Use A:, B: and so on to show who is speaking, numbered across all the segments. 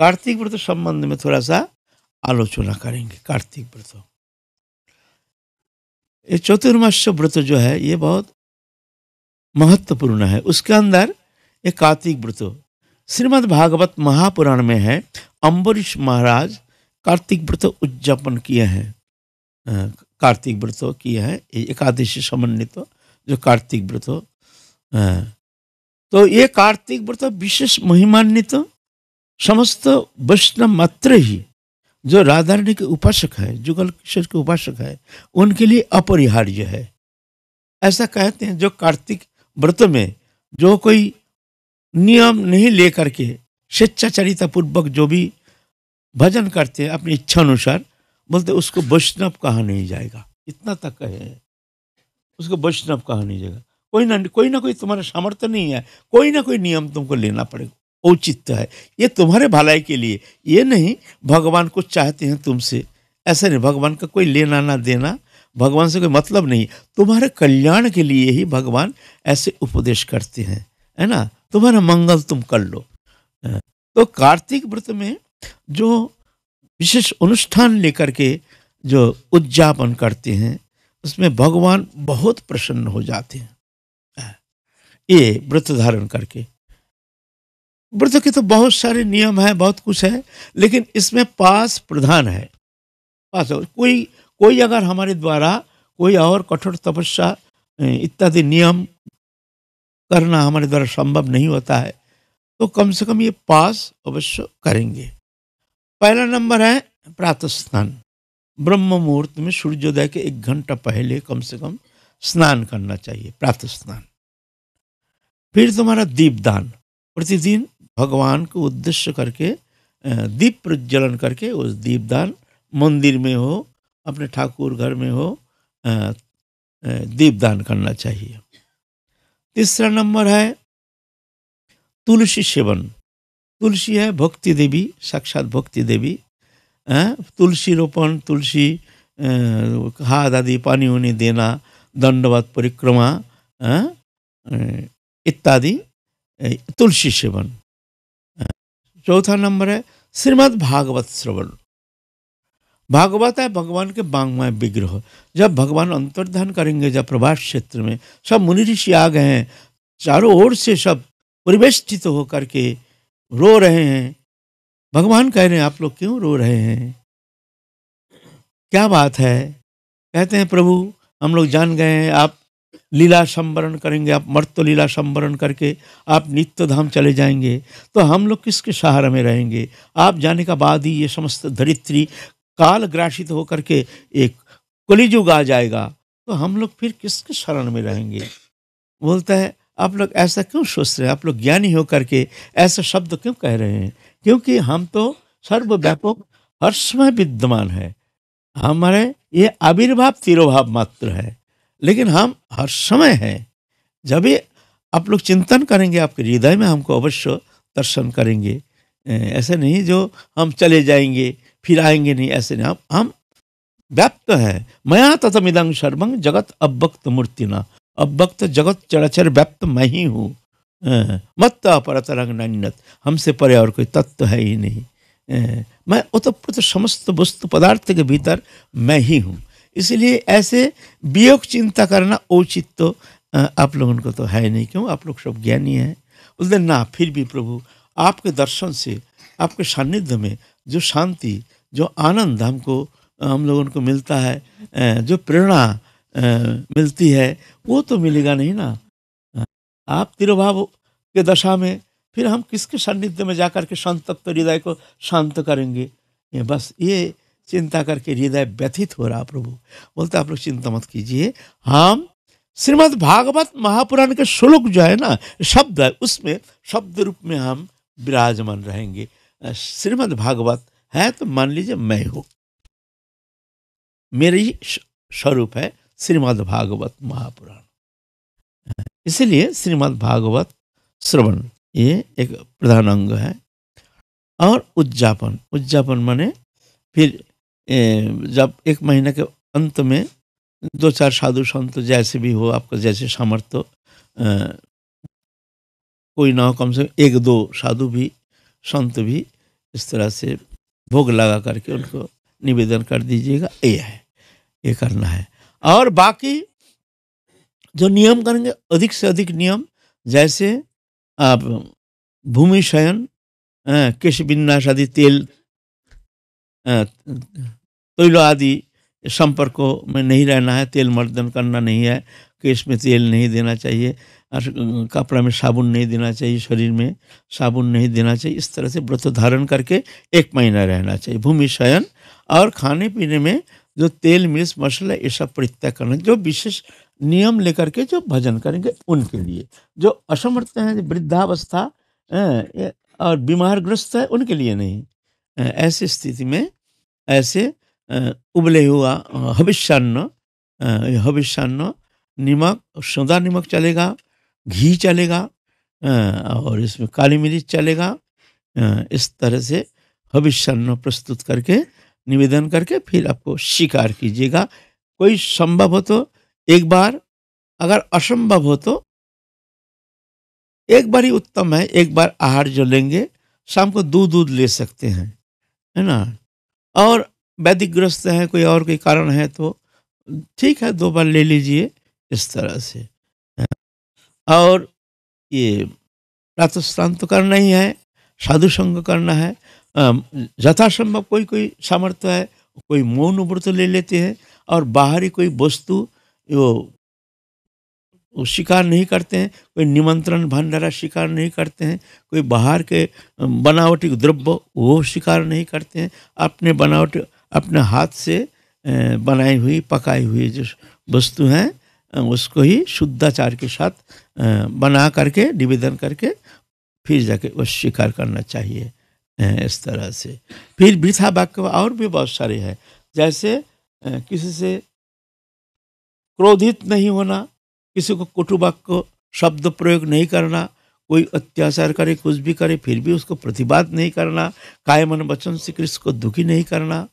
A: कार्तिक व्रत संबंध में थोड़ा सा आलोचना करेंगे कार्तिक व्रत ये चतुर्माश व्रत जो है ये बहुत महत्वपूर्ण है उसके अंदर ये कार्तिक व्रत श्रीमद् भागवत महापुराण में है अम्बरीश महाराज कार्तिक व्रत उद्यापन किए हैं कार्तिक व्रत किए हैं एकादशी समन्वित जो कार्तिक व्रत तो ये कार्तिक व्रत विशेष महिमान्वित समस्त वैष्णव मात्र ही जो राधारणी के उपासक है जुगल किशोर के उपासक है उनके लिए अपरिहार्य है ऐसा कहते हैं जो कार्तिक व्रत में जो कोई नियम नहीं लेकर के स्वेच्छाचारिता पूर्वक जो भी भजन करते हैं अपनी इच्छा अनुसार बोलते उसको वैष्णव कहा नहीं जाएगा इतना तक कहे उसको वैष्णव कहा नहीं जाएगा कोई ना कोई ना कोई तुम्हारा सामर्थ्य नहीं है कोई ना कोई नियम तुमको लेना पड़ेगा औचित्य है ये तुम्हारे भलाई के लिए ये नहीं भगवान कुछ चाहते हैं तुमसे ऐसा नहीं भगवान का कोई लेना ना देना भगवान से कोई मतलब नहीं तुम्हारे कल्याण के लिए ही भगवान ऐसे उपदेश करते हैं है ना तुम्हारा मंगल तुम कर लो तो कार्तिक व्रत में जो विशेष अनुष्ठान लेकर के जो उद्यापन करते हैं उसमें भगवान बहुत प्रसन्न हो जाते हैं ये व्रत धारण करके व्रत के तो बहुत सारे नियम हैं बहुत कुछ है लेकिन इसमें पास प्रधान है पास कोई कोई अगर हमारे द्वारा कोई और कठोर तपस्या इत्यादि नियम करना हमारे द्वारा संभव नहीं होता है तो कम से कम ये पास अवश्य करेंगे पहला नंबर है प्रातः स्नान ब्रह्म मुहूर्त में सूर्योदय के एक घंटा पहले कम से कम स्नान करना चाहिए प्रातः स्नान फिर तुम्हारा दीपदान प्रतिदिन भगवान को उद्देश्य करके दीप प्रज्वलन करके उस दीपदान मंदिर में हो अपने ठाकुर घर में हो दीपदान करना चाहिए तीसरा नंबर है तुलसी सेवन तुलसी है भक्ति देवी साक्षात भक्ति देवी तुलसी रोपण तुलसी हाथ आदि पानी उन्हें देना दंडवत परिक्रमा इत्यादि तुलसी सेवन चौथा नंबर है श्रीमद् भागवत श्रवण भागवत है भगवान के बांगमय विग्रह जब भगवान अंतर्धान करेंगे जब प्रभास क्षेत्र में सब मुनि ऋषि आ गए हैं चारों ओर से सब परिवेष्टित होकर के रो रहे हैं भगवान कह रहे हैं आप लोग क्यों रो रहे हैं क्या बात है कहते हैं प्रभु हम लोग जान गए हैं आप लीला संवरण करेंगे आप मर्त तो लीला संवरण करके आप नित्य धाम चले जाएंगे तो हम लोग किसके सहारा में रहेंगे आप जाने का बाद ही ये समस्त धरित्री काल ग्रासित होकर के एक कलिजुग आ जाएगा तो हम लोग फिर किसके शरण में रहेंगे बोलता है आप लोग ऐसा क्यों सोच रहे हैं आप लोग ज्ञानी होकर के ऐसे शब्द क्यों कह रहे हैं क्योंकि हम तो सर्वव्यापक हर समय विद्यमान है हमारे ये आविर्भाव तिरोभाव मात्र है लेकिन हम हर समय हैं जब ये आप लोग चिंतन करेंगे आपके हृदय में हमको अवश्य दर्शन करेंगे ऐसे नहीं जो हम चले जाएंगे फिर आएंगे नहीं ऐसे नहीं हम हम व्याप्त हैं मया तथमिदंग सर्वंग जगत अव्यक्त मूर्तिना अव्यक्त जगत चराचर व्याप्त मैं ही हूँ मत पर तरंग नन्नत हमसे परे और कोई तत्व है ही नहीं मैं उतप्रत समस्त वस्तु पदार्थ के भीतर मैं ही हूँ इसलिए ऐसे वियोग चिंता करना उचित तो आप लोगों को तो है नहीं क्यों आप लोग सब ज्ञानी हैं उसने ना फिर भी प्रभु आपके दर्शन से आपके सान्निध्य में जो शांति जो आनंद हमको हम लोगों को मिलता है जो प्रेरणा मिलती है वो तो मिलेगा नहीं ना आप तिरुभाव के दशा में फिर हम किसके सान्निध्य में जाकर के संतप्त हृदय को शांत करेंगे ये बस ये चिंता करके हृदय व्यथित हो रहा प्रभु बोलते आप लोग चिंता मत कीजिए हम श्रीमद् भागवत महापुराण के श्लोक जो है ना शब्द है उसमें शब्द रूप में हम विराजमान रहेंगे श्रीमद् भागवत है तो मान लीजिए मैं हूँ मेरे ही स्वरूप है श्रीमद् भागवत महापुराण इसलिए श्रीमद् भागवत श्रवण ये एक प्रधान अंग है और उद्यापन उद्यापन माने फिर जब एक महीने के अंत में दो चार साधु संत जैसे भी हो आपका जैसे सामर्थ्य कोई ना हो कम से कम एक दो साधु भी संत भी इस तरह से भोग लगा करके उनको निवेदन कर दीजिएगा ये है ये करना है और बाकी जो नियम करेंगे अधिक से अधिक नियम जैसे आप भूमि शयन केश बिन्यास आदि तेल तैल आदि संपर्कों में नहीं रहना है तेल मर्दन करना नहीं है केस में तेल नहीं देना चाहिए कपड़ा में साबुन नहीं देना चाहिए शरीर में साबुन नहीं देना चाहिए इस तरह से व्रत धारण करके एक महीना रहना चाहिए भूमि शयन और खाने पीने में जो तेल मिर्च मसाला ये सब परित्याग करना जो विशेष नियम लेकर के जो भजन करेंगे उनके लिए जो असमर्थ हैं वृद्धावस्था और बीमारग्रस्त है उनके लिए नहीं ऐसी स्थिति में ऐसे उबले हुआ हविष्यान्न हविष्यान्न नमक सौदा नमक चलेगा घी चलेगा और इसमें काली मिर्च चलेगा इस तरह से हविष्यान्न प्रस्तुत करके निवेदन करके फिर आपको शिकार कीजिएगा कोई संभव हो तो एक बार अगर असंभव हो तो एक बार ही उत्तम है एक बार आहार जो लेंगे शाम को दूध दूध ले सकते हैं है ना और वैदिकग्रस्त हैं कोई और कोई कारण है तो ठीक है दो बार ले लीजिए इस तरह से हाँ। और ये प्रातस्नान तो करना ही है साधु संग करना है यथासंभव कोई कोई सामर्थ्य है कोई मौन व्रत ले लेते हैं और बाहरी कोई वस्तु वो शिकार नहीं करते हैं कोई निमंत्रण भंडारा शिकार नहीं करते हैं कोई बाहर के बनावटी द्रव्य वो शिकार नहीं करते हैं अपने बनावटी अपने हाथ से बनाई हुई पकाई हुई जो वस्तु हैं उसको ही शुद्धाचार के साथ बना करके निवेदन करके फिर जाके वो स्वीकार करना चाहिए इस तरह से फिर वृथा वाक्य और भी बहुत सारे हैं जैसे किसी से क्रोधित नहीं होना किसी को वाक्य शब्द प्रयोग नहीं करना कोई अत्याचार करे कुछ भी करे फिर भी उसको प्रतिवाद नहीं करना कायमन वचन से कृष्ण को दुखी नहीं करना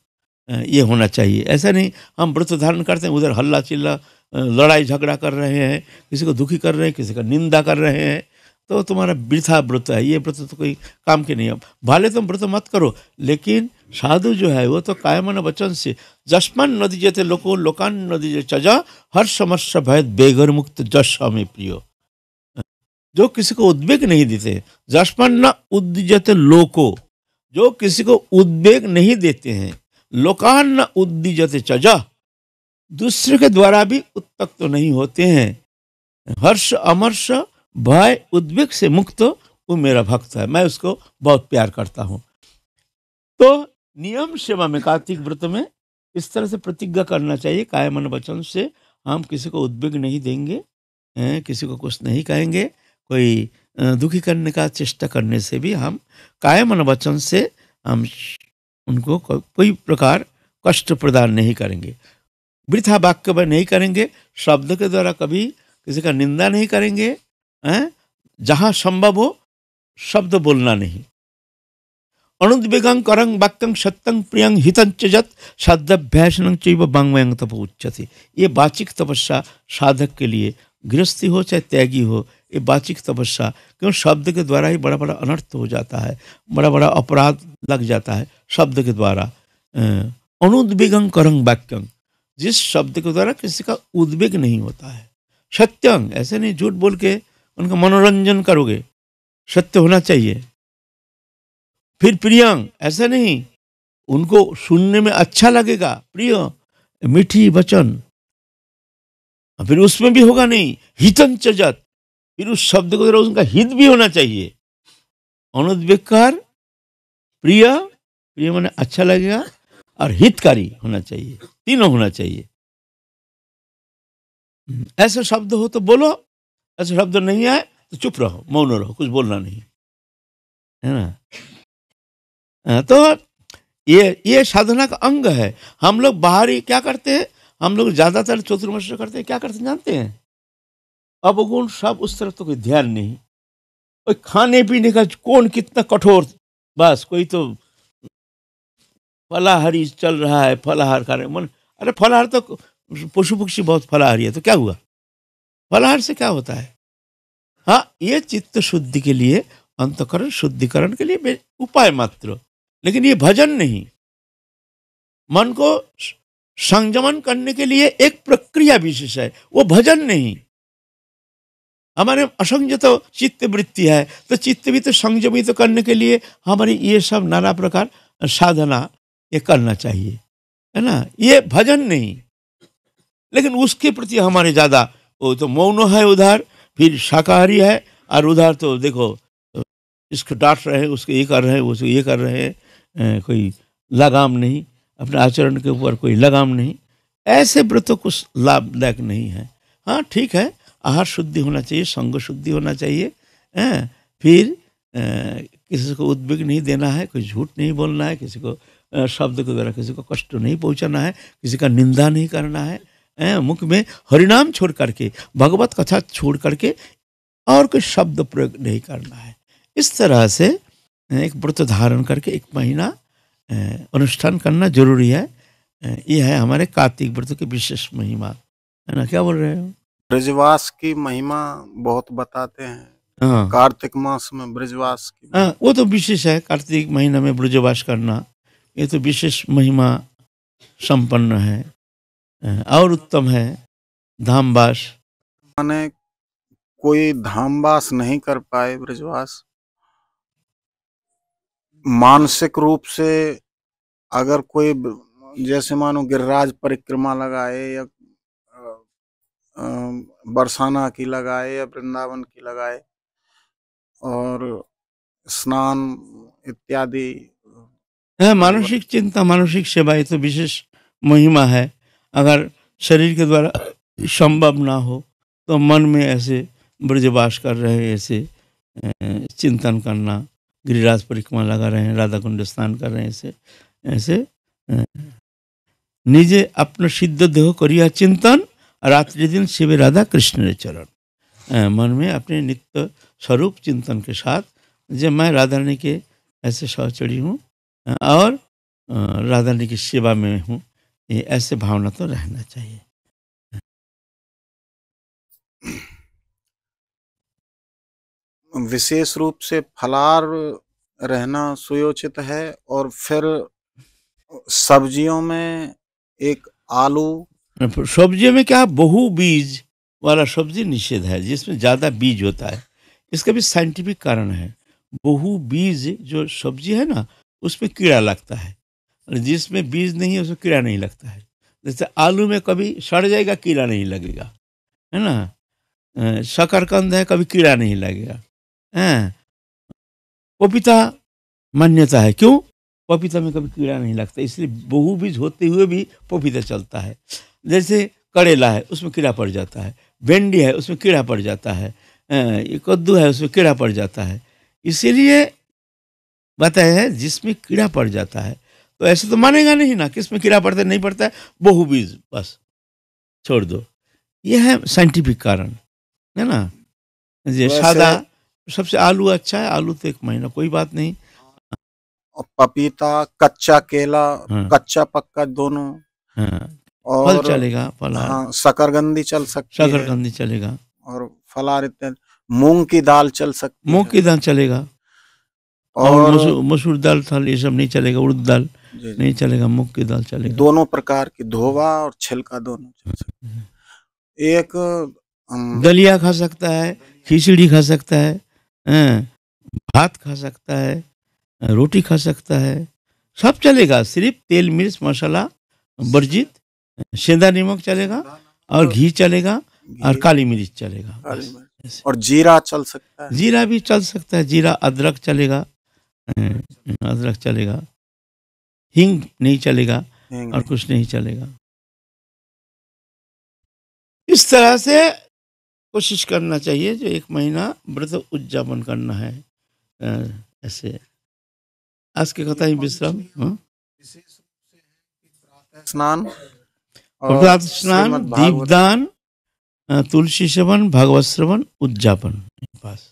A: ये होना चाहिए ऐसा नहीं हम व्रत धारण करते हैं उधर हल्ला चिल्ला लड़ाई झगड़ा कर रहे हैं किसी को दुखी कर रहे हैं किसी का निंदा कर रहे हैं तो तुम्हारा वृथा व्रत है ये व्रत तो कोई काम के नहीं है भले तुम व्रत मत करो लेकिन साधु जो है वो तो कायमन वचन से जस्मन नदी जेते लोको लोकान नदी जो चजा हर समस्या भय बेघर मुक्त जश हमें प्रियो जो किसी को उद्वेग नहीं देते जस्मन न उद्यते लोको जो किसी को उद्वेग नहीं देते हैं लोकान न चजा दूसरे के द्वारा भी तो नहीं होते हैं हर्ष अमर्ष भय उद्विग से मुक्त वो मेरा भक्त है मैं उसको बहुत प्यार करता हूँ तो नियम सेवा में कार्तिक व्रत में इस तरह से प्रतिज्ञा करना चाहिए कायम वचन से हम किसी को उद्विग नहीं देंगे किसी को कुछ नहीं कहेंगे कोई दुखी करने का चेष्टा करने से भी हम कायम वचन से हम उनको कोई प्रकार कष्ट प्रदान नहीं करेंगे वृथा वाक्य में नहीं करेंगे शब्द के द्वारा कभी किसी का निंदा नहीं करेंगे हैं जहाँ संभव हो शब्द बोलना नहीं अनुद्वेगं करंग वाक्यंग सत्यंग प्रियंग हितं च जत साध्याभ्यासनं चैव बांगमयं तप उच्चते ये वाचिक तपस्या साधक के लिए गृहस्थी हो चाहे त्यागी हो ये बाचिक तपस्या क्यों शब्द के द्वारा ही बड़ा बड़ा अनर्थ हो जाता है बड़ा बड़ा अपराध लग जाता है शब्द के द्वारा अनुद्वेगं करंग वाक्यंग जिस शब्द के द्वारा किसी का उद्वेग नहीं होता है सत्यंग ऐसे नहीं झूठ बोल के उनका मनोरंजन करोगे सत्य होना चाहिए फिर प्रियंग ऐसा नहीं उनको सुनने में अच्छा लगेगा प्रिय मीठी वचन फिर उसमें भी होगा नहीं हितन चजत फिर उस शब्द को जरा उनका हित भी होना चाहिए अनुद्वेकार प्रिय प्रिय मैंने अच्छा लगेगा और हितकारी होना चाहिए तीनों होना चाहिए ऐसे शब्द हो तो बोलो ऐसे शब्द नहीं आए तो चुप रहो मौन रहो कुछ बोलना नहीं है ना तो ये ये साधना का अंग है हम लोग बाहरी क्या करते हैं हम लोग ज़्यादातर चतुर्मश करते हैं क्या करते हैं जानते हैं अवगुण सब उस तरफ तो कोई ध्यान नहीं और खाने पीने का कौन कितना कठोर बस कोई तो फलाहारी चल रहा है फलाहार खा रहे मन अरे फलाहार तो पशु पक्षी बहुत फलाहारी है तो क्या हुआ फलाहार से क्या होता है हाँ ये चित्त शुद्धि के लिए अंतकरण शुद्धिकरण के लिए उपाय मात्र लेकिन ये भजन नहीं मन को संयमन करने के लिए एक प्रक्रिया विशेष है वो भजन नहीं हमारे असंज तो चित्त वृत्ति है तो चित्त भी तो संयमित तो करने के लिए हमारी ये सब नाना प्रकार साधना ये करना चाहिए है ना ये भजन नहीं लेकिन उसके प्रति हमारे ज़्यादा वो तो मौन है उधार फिर शाकाहारी है और उधार तो देखो इसको डांट रहे हैं उसको ये कर रहे हैं उसको ये कर रहे हैं कोई लगाम नहीं अपने आचरण के ऊपर कोई लगाम नहीं ऐसे व्रतों कुछ लाभदायक नहीं है हाँ ठीक है आहार शुद्धि होना चाहिए संग शुद्धि होना चाहिए हैं फिर किसी को उद्वेग नहीं देना है कोई झूठ नहीं बोलना है किसी को शब्द के द्वारा किसी को कष्ट नहीं पहुंचाना है किसी का निंदा नहीं करना है हैं मुख में हरिनाम छोड़ करके भगवत कथा छोड़ करके और कोई शब्द प्रयोग नहीं करना है इस तरह से एक व्रत धारण करके एक महीना अनुष्ठान करना जरूरी है यह है हमारे कार्तिक व्रत की विशेष महिमा है ना क्या बोल रहे हो
B: ब्रजवास की महिमा बहुत बताते हैं हाँ। कार्तिक मास में ब्रजवास की
A: आ, हाँ, वो तो विशेष है कार्तिक महीना में ब्रजवास करना ये तो विशेष महिमा संपन्न है हाँ, और उत्तम है धामवास
B: माने कोई धामवास नहीं कर पाए ब्रजवास मानसिक रूप से अगर कोई जैसे मानो गिरिराज परिक्रमा लगाए या बरसाना की लगाए या वृंदावन की लगाए और स्नान इत्यादि
A: है मानसिक चिंता मानसिक सेवा ये तो विशेष महिमा है अगर शरीर के द्वारा संभव ना हो तो मन में ऐसे ब्रजवास कर रहे ऐसे चिंतन करना गिरिराज परिक्रमा लगा रहे हैं राधा कुंड स्नान कर रहे हैं ऐसे ऐसे निजे अपना सिद्ध देह करिया चिंतन रात्रि दिन शिव राधा कृष्ण चरण मन में अपने नित्य स्वरूप चिंतन के साथ जब मैं राधा रानी के ऐसे सहचरी हूँ और राधा रानी की सेवा में हूँ ये ऐसे भावना तो रहना चाहिए
B: विशेष रूप से फलार रहना सुयोचित है और फिर सब्जियों में एक आलू
A: सब्जियों में क्या बहु बीज वाला सब्जी निषेध है जिसमें ज़्यादा बीज होता है इसका भी साइंटिफिक कारण है बहु बीज जो सब्जी है ना उसमें कीड़ा लगता है और जिसमें बीज नहीं है उसमें कीड़ा नहीं लगता है जैसे आलू में कभी सड़ जाएगा कीड़ा नहीं लगेगा है ना शकरकंद है कभी कीड़ा नहीं लगेगा हैं पपीता मान्यता है क्यों पपीता में कभी कीड़ा नहीं लगता इसलिए बहुबीज होते हुए भी पपीता चलता है जैसे करेला है उसमें कीड़ा पड़ जाता है भिंडी है उसमें कीड़ा पड़ जाता है कद्दू है उसमें कीड़ा पड़ जाता है इसीलिए बताया है जिसमें कीड़ा पड़ जाता है तो ऐसे तो मानेगा नहीं ना किसमें कीड़ा पड़ता है नहीं पड़ता है बहुबीज बस छोड़ दो यह है साइंटिफिक कारण है ना जी सादा सबसे आलू अच्छा है आलू
B: तो एक महीना कोई बात नहीं पपीता कच्चा केला हाँ, कच्चा पक्का दोनों हाँ, हाँ, और फल चलेगा फलहार हाँ, शकरगंदी चल सकती शकरगंदी चलेगा और फलहार इतने मूंग की दाल चल सकती
A: मूंग की दाल चलेगा और मसूर दाल थाल ये सब नहीं चलेगा उड़द दाल नहीं चलेगा मूंग की दाल चलेगा
B: दोनों प्रकार की धोवा और छिलका दोनों चल हम्म। एक
A: दलिया खा सकता है खिचड़ी खा सकता है भात खा सकता है रोटी खा सकता है सब चलेगा सिर्फ तेल मिर्च मसाला वर्जित सेंधा नमक चलेगा और घी चलेगा और काली मिर्च चलेगा
B: और जीरा चल सकता है
A: जीरा भी चल सकता है जीरा अदरक चलेगा अदरक चलेगा हिंग नहीं चलेगा और कुछ नहीं चलेगा इस तरह से कोशिश करना चाहिए जो एक महीना व्रत उद्यापन करना है ऐसे आज के कथा ही विश्राम हाँ?
B: स्नान प्रताप स्नान दीपदान
A: तुलसी सेवन भगवत श्रवण उद्यापन पास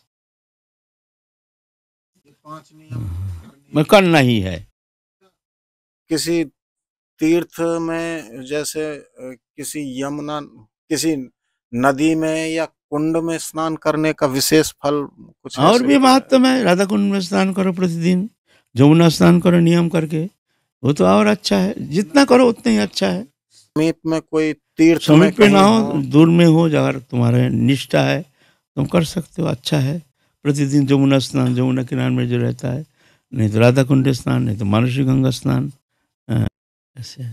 A: मैं करना ही है
B: किसी तीर्थ में जैसे किसी यमुना किसी नदी में या कुंड में स्नान करने का विशेष फल कुछ और भी महत्व
A: तो है तो राधा कुंड में स्नान करो प्रतिदिन जमुना स्नान करो नियम करके वो तो और अच्छा है जितना करो उतना ही अच्छा है समीप में कोई तीर्थ समीप में ना हो दूर में हो अगर तुम्हारे निष्ठा है तुम कर सकते हो अच्छा है प्रतिदिन जमुना स्नान जमुना किनारे में जो रहता है नहीं तो राधा कुंड स्नान नहीं तो मानुषी गंगा स्नान
B: ऐसे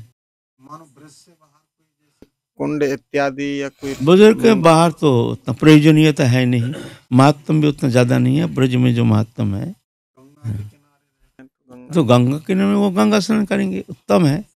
B: कुंड इत्यादि या कोई बुजुर्ग के बाहर
A: तो उतना प्रयोजनीयता तो है नहीं महात्म भी उतना ज्यादा नहीं है ब्रज में जो महात्म है तो गंगा तो किनारे में वो गंगा स्नान करेंगे उत्तम है